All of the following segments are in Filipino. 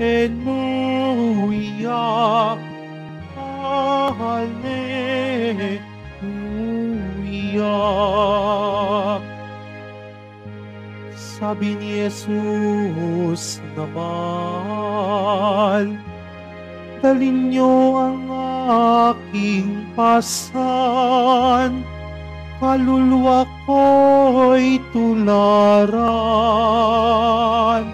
and Maria. Hallelujah. Sabi ni Jesus naman, Dalin niyo ang aking pasan, kaluluwa ko'y tularan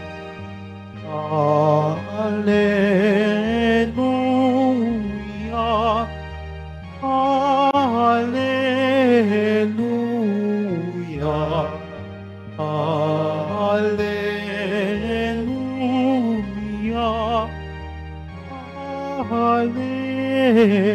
Hallelujah.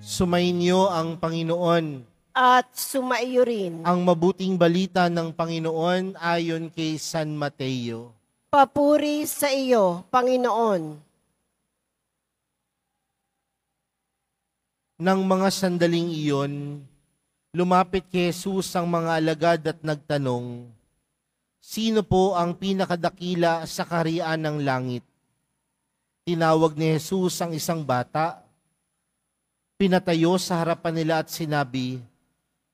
Sumainyo ang Panginoon at sumaiyo rin ang mabuting balita ng Panginoon ayon kay San Mateo. Papuri sa iyo, Panginoon. Nang mga sandaling iyon, lumapit kay Jesus ang mga alagad at nagtanong, Sino po ang pinakadakila sa karian ng langit? Tinawag ni Jesus ang isang bata, pinatayo sa harapan nila at sinabi,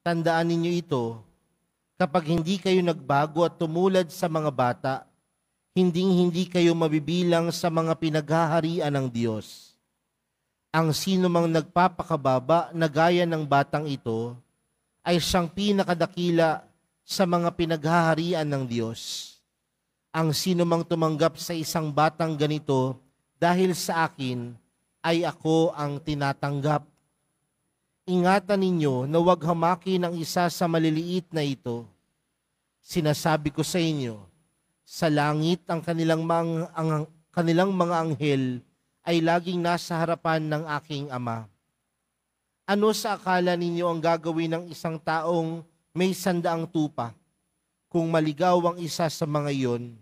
Tandaan ninyo ito, kapag hindi kayo nagbago at tumulad sa mga bata, hinding-hindi kayo mabibilang sa mga pinaghaharian ng Diyos. Ang sino mang nagpapakababa na gaya ng batang ito ay siyang pinakadakila sa mga pinaghaharian ng Diyos. Ang sino mang tumanggap sa isang batang ganito dahil sa akin ay ako ang tinatanggap. Ingatan ninyo na huwag hamakin ang isa sa maliliit na ito. Sinasabi ko sa inyo, sa langit ang kanilang mga, ang, kanilang mga anghel ay laging nasa harapan ng aking ama. Ano sa akala ninyo ang gagawin ng isang taong may sandaang tupa. Kung maligaw ang isa sa mga iyon,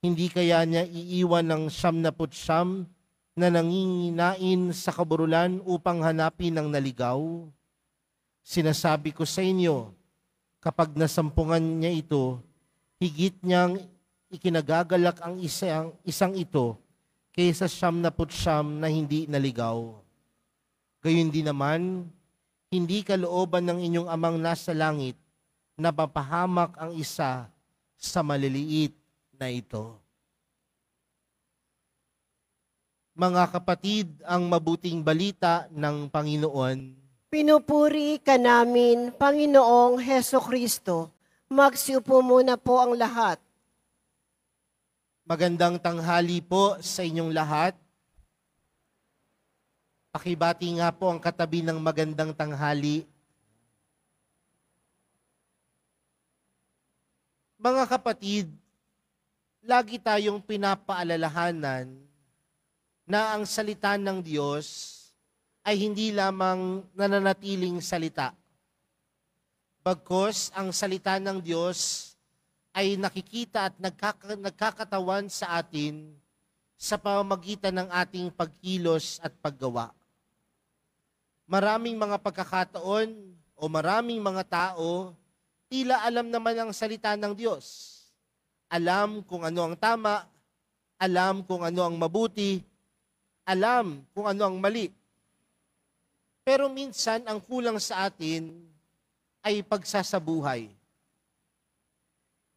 hindi kaya niya iiwan ng siyam na putsyam na nanginginain sa kaburulan upang hanapin ang naligaw? Sinasabi ko sa inyo, kapag nasampungan niya ito, higit niyang ikinagagalak ang isang, isang ito kaysa siyam na putsyam na hindi naligaw. Gayun din naman, hindi kalooban ng inyong amang nasa langit na papahamak ang isa sa maliliit na ito. Mga kapatid, ang mabuting balita ng Panginoon. Pinupuri ka namin, Panginoong Heso Kristo. Magsiupo muna po ang lahat. Magandang tanghali po sa inyong lahat. Pakibati nga po ang katabi ng magandang tanghali. Mga kapatid, lagi tayong pinapaalalahanan na ang salita ng Diyos ay hindi lamang nananatiling salita. Bagkos ang salita ng Diyos ay nakikita at nagkakatawan sa atin sa pamamagitan ng ating pagkilos at paggawa maraming mga pagkakataon o maraming mga tao, tila alam naman ang salita ng Diyos. Alam kung ano ang tama, alam kung ano ang mabuti, alam kung ano ang mali. Pero minsan ang kulang sa atin ay pagsasabuhay.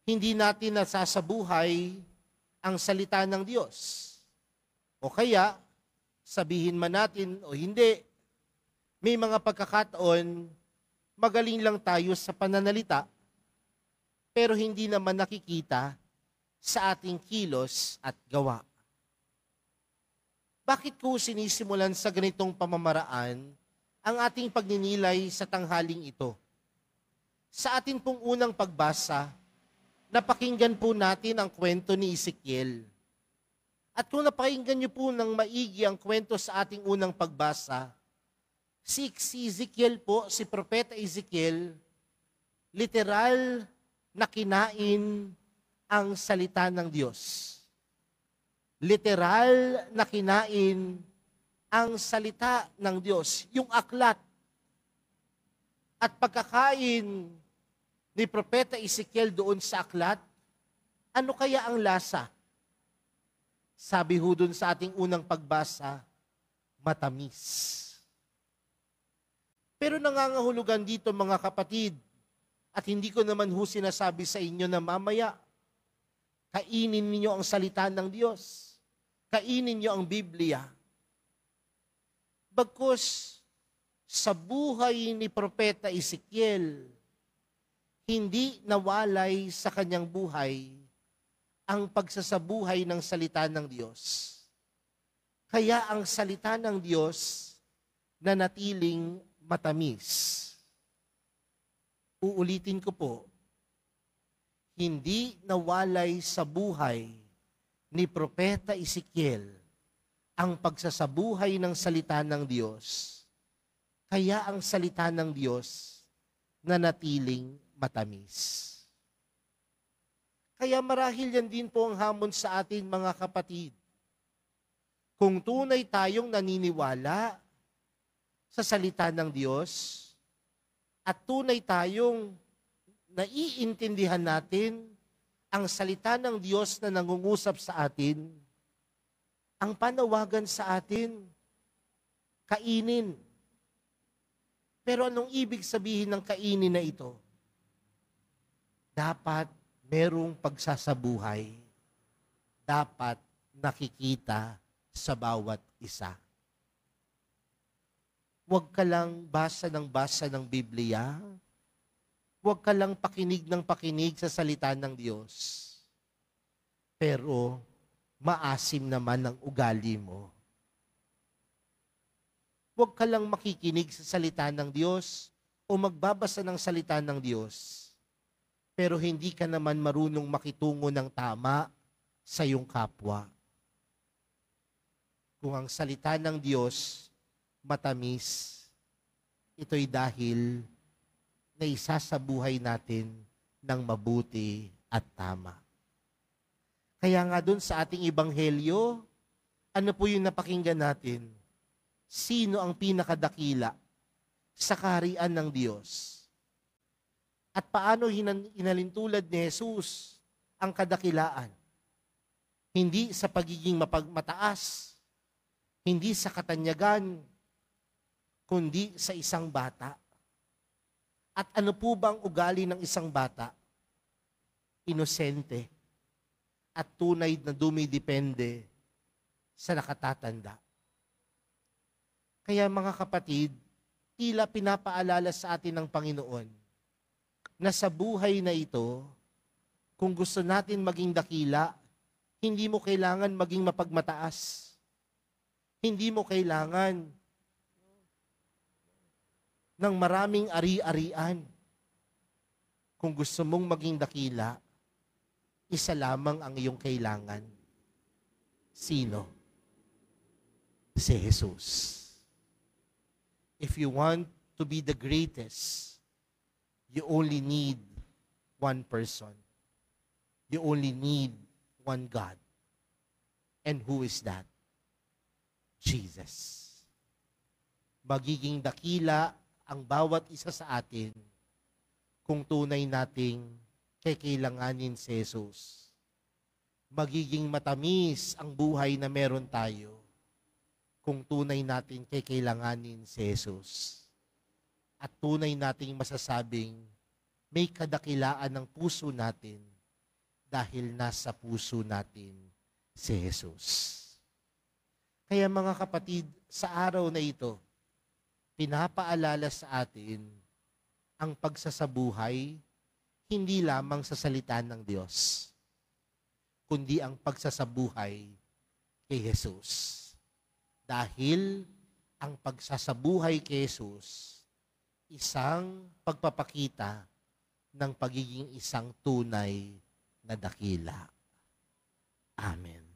Hindi natin nasasabuhay ang salita ng Diyos. O kaya, sabihin man natin o hindi, may mga pagkakataon, magaling lang tayo sa pananalita, pero hindi naman nakikita sa ating kilos at gawa. Bakit ko sinisimulan sa ganitong pamamaraan ang ating pagninilay sa tanghaling ito? Sa ating pong unang pagbasa, napakinggan po natin ang kwento ni Ezekiel. At kung napakinggan niyo po ng maigi ang kwento sa ating unang pagbasa, si Ezekiel po, si Propeta Ezekiel, literal na kinain ang salita ng Diyos. Literal na kinain ang salita ng Diyos, yung aklat. At pagkakain ni Propeta Ezekiel doon sa aklat, ano kaya ang lasa? Sabi ho doon sa ating unang pagbasa, matamis. Pero nangangahulugan dito mga kapatid, at hindi ko naman ho sinasabi sa inyo na mamaya, kainin ninyo ang salita ng Diyos. Kainin niyo ang Biblia. Bagkus, sa buhay ni Propeta Ezekiel, hindi nawalay sa kanyang buhay ang pagsasabuhay ng salita ng Diyos. Kaya ang salita ng Diyos na natiling matamis. Uulitin ko po, hindi nawalay sa buhay ni Propeta Ezekiel ang pagsasabuhay ng salita ng Diyos. Kaya ang salita ng Diyos na natiling matamis. Kaya marahil yan din po ang hamon sa atin mga kapatid. Kung tunay tayong naniniwala sa salita ng Diyos at tunay tayong naiintindihan natin ang salita ng Diyos na nangungusap sa atin, ang panawagan sa atin, kainin. Pero anong ibig sabihin ng kainin na ito? Dapat merong pagsasabuhay. Dapat nakikita sa bawat isa. Huwag ka lang basa ng basa ng Biblia. Huwag ka lang pakinig ng pakinig sa salita ng Diyos. Pero maasim naman ang ugali mo. Huwag ka lang makikinig sa salita ng Diyos o magbabasa ng salita ng Diyos, pero hindi ka naman marunong makitungo ng tama sa iyong kapwa. Kung ang salita ng Diyos matamis. Ito'y dahil naisa sa buhay natin ng mabuti at tama. Kaya nga doon sa ating ibanghelyo, ano po yung napakinggan natin? Sino ang pinakadakila sa kaharian ng Diyos? At paano hinalintulad ni Jesus ang kadakilaan? Hindi sa pagiging mapagmataas, hindi sa katanyagan, kundi sa isang bata. At ano po bang ugali ng isang bata? Inosente at tunay na dumidepende sa nakatatanda. Kaya mga kapatid, tila pinapaalala sa atin ng Panginoon na sa buhay na ito, kung gusto natin maging dakila, hindi mo kailangan maging mapagmataas. Hindi mo kailangan ng maraming ari-arian. Kung gusto mong maging dakila, isa lamang ang iyong kailangan. Sino? Si Jesus. If you want to be the greatest, you only need one person. You only need one God. And who is that? Jesus. Magiging dakila ang bawat isa sa atin kung tunay nating kikilanganin si Jesus. Magiging matamis ang buhay na meron tayo kung tunay nating kikilanganin si Jesus. At tunay nating masasabing may kadakilaan ng puso natin dahil nasa puso natin si Jesus. Kaya mga kapatid, sa araw na ito, pinapaalala sa atin ang pagsasabuhay hindi lamang sa salita ng Diyos, kundi ang pagsasabuhay kay Jesus. Dahil ang pagsasabuhay kay Jesus, isang pagpapakita ng pagiging isang tunay na dakila. Amen.